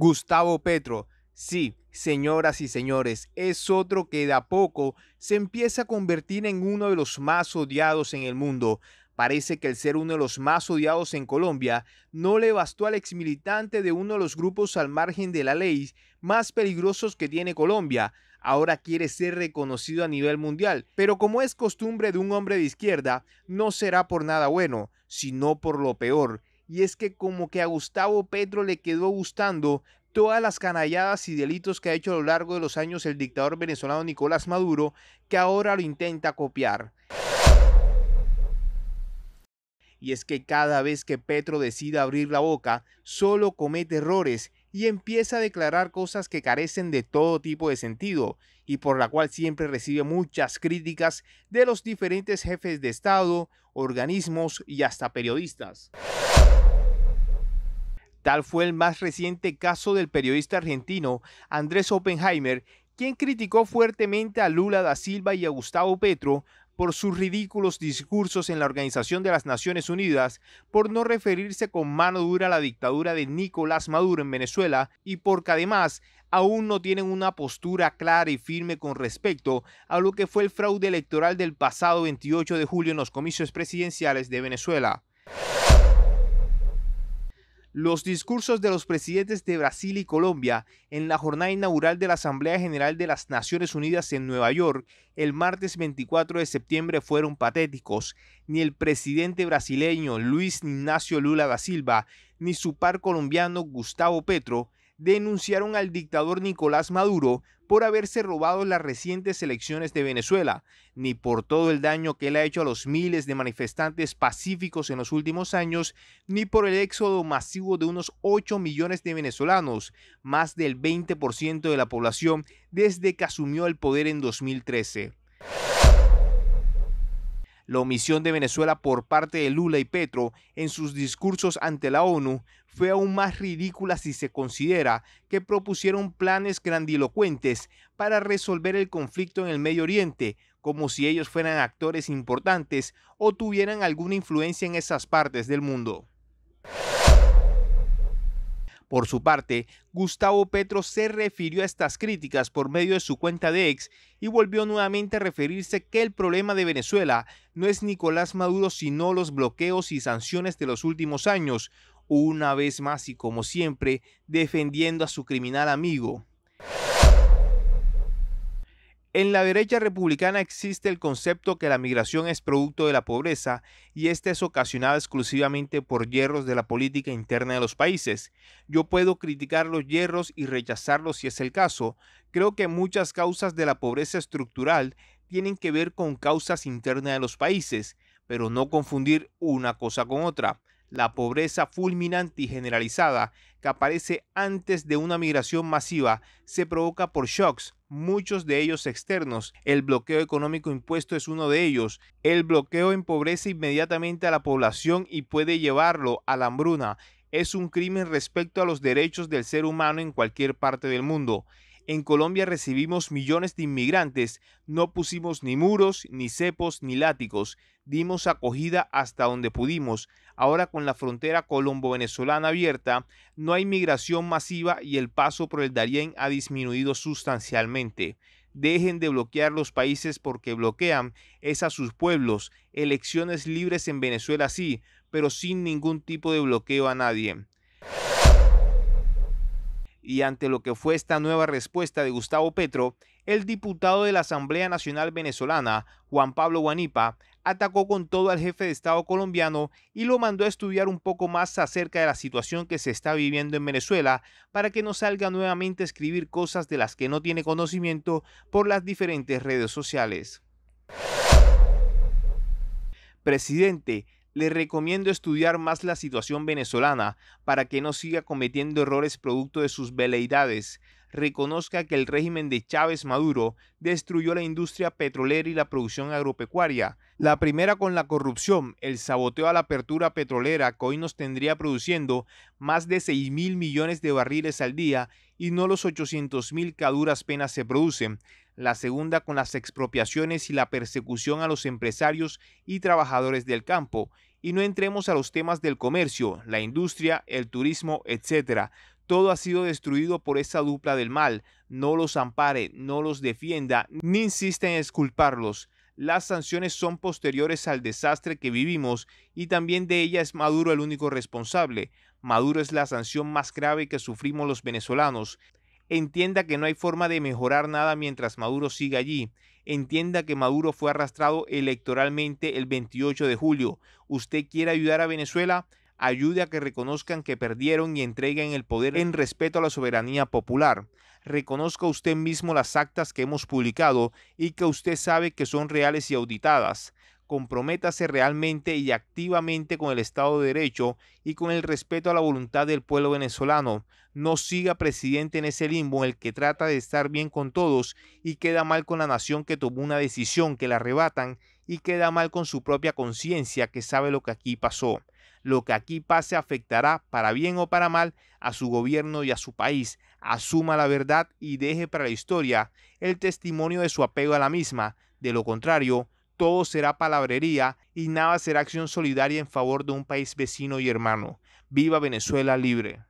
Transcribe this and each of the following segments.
Gustavo Petro. Sí, señoras y señores, es otro que de a poco se empieza a convertir en uno de los más odiados en el mundo. Parece que el ser uno de los más odiados en Colombia no le bastó al ex militante de uno de los grupos al margen de la ley más peligrosos que tiene Colombia. Ahora quiere ser reconocido a nivel mundial, pero como es costumbre de un hombre de izquierda, no será por nada bueno, sino por lo peor, y es que como que a Gustavo Petro le quedó gustando todas las canalladas y delitos que ha hecho a lo largo de los años el dictador venezolano Nicolás Maduro, que ahora lo intenta copiar. Y es que cada vez que Petro decide abrir la boca, solo comete errores y empieza a declarar cosas que carecen de todo tipo de sentido, y por la cual siempre recibe muchas críticas de los diferentes jefes de Estado, organismos y hasta periodistas. Tal fue el más reciente caso del periodista argentino Andrés Oppenheimer, quien criticó fuertemente a Lula da Silva y a Gustavo Petro por sus ridículos discursos en la Organización de las Naciones Unidas, por no referirse con mano dura a la dictadura de Nicolás Maduro en Venezuela y porque además aún no tienen una postura clara y firme con respecto a lo que fue el fraude electoral del pasado 28 de julio en los comicios presidenciales de Venezuela los discursos de los presidentes de Brasil y Colombia en la jornada inaugural de la Asamblea General de las Naciones Unidas en Nueva York el martes 24 de septiembre fueron patéticos. Ni el presidente brasileño Luis Ignacio Lula da Silva, ni su par colombiano Gustavo Petro denunciaron al dictador Nicolás Maduro por haberse robado las recientes elecciones de Venezuela, ni por todo el daño que él ha hecho a los miles de manifestantes pacíficos en los últimos años, ni por el éxodo masivo de unos 8 millones de venezolanos, más del 20% de la población desde que asumió el poder en 2013. La omisión de Venezuela por parte de Lula y Petro en sus discursos ante la ONU fue aún más ridícula si se considera que propusieron planes grandilocuentes para resolver el conflicto en el Medio Oriente, como si ellos fueran actores importantes o tuvieran alguna influencia en esas partes del mundo. Por su parte, Gustavo Petro se refirió a estas críticas por medio de su cuenta de ex y volvió nuevamente a referirse que el problema de Venezuela no es Nicolás Maduro sino los bloqueos y sanciones de los últimos años, una vez más y como siempre, defendiendo a su criminal amigo. En la derecha republicana existe el concepto que la migración es producto de la pobreza y esta es ocasionada exclusivamente por hierros de la política interna de los países. Yo puedo criticar los hierros y rechazarlos si es el caso. Creo que muchas causas de la pobreza estructural tienen que ver con causas internas de los países, pero no confundir una cosa con otra la pobreza fulminante y generalizada que aparece antes de una migración masiva se provoca por shocks, muchos de ellos externos. El bloqueo económico impuesto es uno de ellos. El bloqueo empobrece inmediatamente a la población y puede llevarlo a la hambruna. Es un crimen respecto a los derechos del ser humano en cualquier parte del mundo. En Colombia recibimos millones de inmigrantes, no pusimos ni muros, ni cepos, ni látigos, dimos acogida hasta donde pudimos. Ahora con la frontera colombo-venezolana abierta, no hay migración masiva y el paso por el Darién ha disminuido sustancialmente. Dejen de bloquear los países porque bloquean es a sus pueblos. Elecciones libres en Venezuela sí, pero sin ningún tipo de bloqueo a nadie y ante lo que fue esta nueva respuesta de Gustavo Petro, el diputado de la Asamblea Nacional Venezolana, Juan Pablo Guanipa, atacó con todo al jefe de Estado colombiano y lo mandó a estudiar un poco más acerca de la situación que se está viviendo en Venezuela para que no salga nuevamente a escribir cosas de las que no tiene conocimiento por las diferentes redes sociales. Presidente, le recomiendo estudiar más la situación venezolana para que no siga cometiendo errores producto de sus veleidades, reconozca que el régimen de Chávez Maduro destruyó la industria petrolera y la producción agropecuaria. La primera con la corrupción, el saboteo a la apertura petrolera que hoy nos tendría produciendo más de 6 mil millones de barriles al día y no los 800 mil que penas se producen. La segunda con las expropiaciones y la persecución a los empresarios y trabajadores del campo. Y no entremos a los temas del comercio, la industria, el turismo, etc todo ha sido destruido por esa dupla del mal. No los ampare, no los defienda, ni insiste en esculparlos Las sanciones son posteriores al desastre que vivimos y también de ella es Maduro el único responsable. Maduro es la sanción más grave que sufrimos los venezolanos. Entienda que no hay forma de mejorar nada mientras Maduro siga allí. Entienda que Maduro fue arrastrado electoralmente el 28 de julio. ¿Usted quiere ayudar a Venezuela? ayude a que reconozcan que perdieron y entreguen el poder en respeto a la soberanía popular. Reconozca usted mismo las actas que hemos publicado y que usted sabe que son reales y auditadas. Comprométase realmente y activamente con el Estado de Derecho y con el respeto a la voluntad del pueblo venezolano. No siga presidente en ese limbo en el que trata de estar bien con todos y queda mal con la nación que tomó una decisión que la arrebatan y queda mal con su propia conciencia que sabe lo que aquí pasó lo que aquí pase afectará, para bien o para mal, a su gobierno y a su país. Asuma la verdad y deje para la historia el testimonio de su apego a la misma. De lo contrario, todo será palabrería y nada será acción solidaria en favor de un país vecino y hermano. Viva Venezuela libre.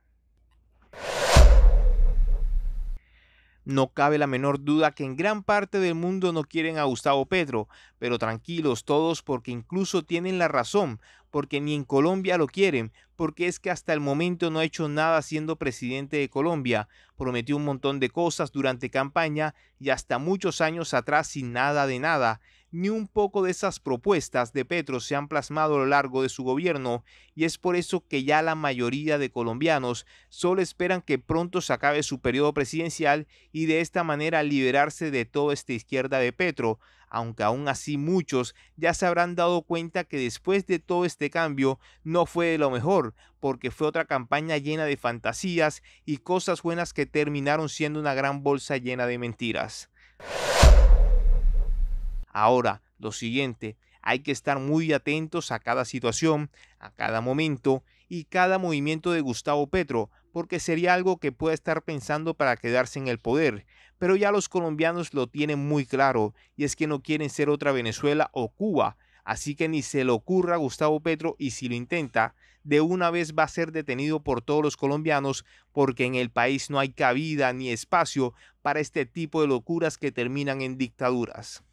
No cabe la menor duda que en gran parte del mundo no quieren a Gustavo Petro, pero tranquilos todos porque incluso tienen la razón, porque ni en Colombia lo quieren, porque es que hasta el momento no ha hecho nada siendo presidente de Colombia, prometió un montón de cosas durante campaña y hasta muchos años atrás sin nada de nada ni un poco de esas propuestas de Petro se han plasmado a lo largo de su gobierno y es por eso que ya la mayoría de colombianos solo esperan que pronto se acabe su periodo presidencial y de esta manera liberarse de toda esta izquierda de Petro, aunque aún así muchos ya se habrán dado cuenta que después de todo este cambio no fue de lo mejor, porque fue otra campaña llena de fantasías y cosas buenas que terminaron siendo una gran bolsa llena de mentiras. Ahora, lo siguiente, hay que estar muy atentos a cada situación, a cada momento y cada movimiento de Gustavo Petro, porque sería algo que pueda estar pensando para quedarse en el poder. Pero ya los colombianos lo tienen muy claro, y es que no quieren ser otra Venezuela o Cuba, así que ni se le ocurra Gustavo Petro y si lo intenta, de una vez va a ser detenido por todos los colombianos porque en el país no hay cabida ni espacio para este tipo de locuras que terminan en dictaduras.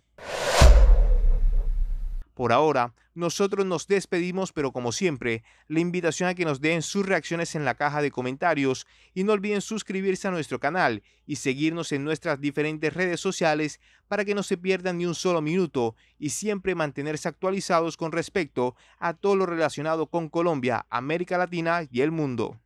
Por ahora, nosotros nos despedimos, pero como siempre, la invitación a que nos den sus reacciones en la caja de comentarios y no olviden suscribirse a nuestro canal y seguirnos en nuestras diferentes redes sociales para que no se pierdan ni un solo minuto y siempre mantenerse actualizados con respecto a todo lo relacionado con Colombia, América Latina y el mundo.